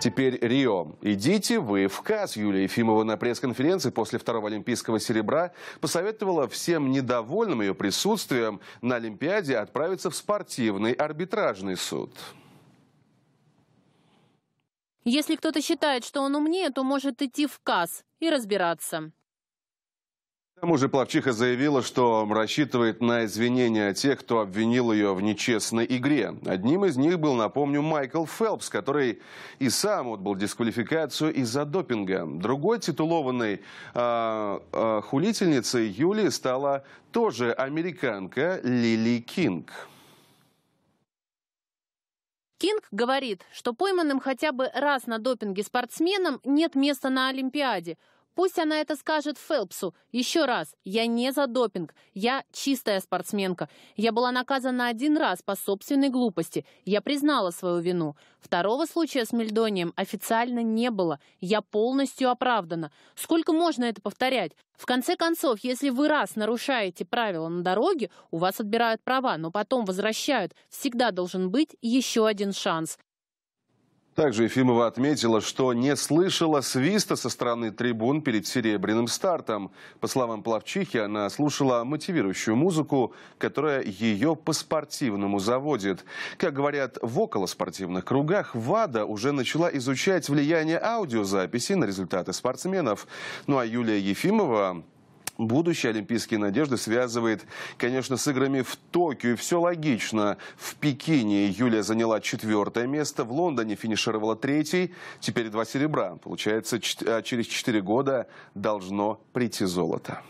Теперь Рио. Идите вы в Каз. Юлия Ефимова на пресс-конференции после второго олимпийского серебра посоветовала всем недовольным ее присутствием на Олимпиаде отправиться в спортивный арбитражный суд. Если кто-то считает, что он умнее, то может идти в Каз и разбираться. К тому же Плавчиха заявила, что рассчитывает на извинения тех, кто обвинил ее в нечестной игре. Одним из них был, напомню, Майкл Фелпс, который и сам отбыл дисквалификацию из-за допинга. Другой титулованной э, э, хулительницей Юли стала тоже американка Лили Кинг. Кинг говорит, что пойманным хотя бы раз на допинге спортсменам нет места на Олимпиаде – Пусть она это скажет Фелпсу. Еще раз, я не за допинг. Я чистая спортсменка. Я была наказана один раз по собственной глупости. Я признала свою вину. Второго случая с Мельдонием официально не было. Я полностью оправдана. Сколько можно это повторять? В конце концов, если вы раз нарушаете правила на дороге, у вас отбирают права, но потом возвращают. Всегда должен быть еще один шанс. Также Ефимова отметила, что не слышала свиста со стороны трибун перед серебряным стартом. По словам Плавчихи, она слушала мотивирующую музыку, которая ее по-спортивному заводит. Как говорят в околоспортивных кругах, ВАДА уже начала изучать влияние аудиозаписи на результаты спортсменов. Ну а Юлия Ефимова Будущие олимпийские надежды связывает, конечно, с играми в Токио. И все логично. В Пекине Юлия заняла четвертое место, в Лондоне финишировала третий, теперь два серебра. Получается, а через четыре года должно прийти золото.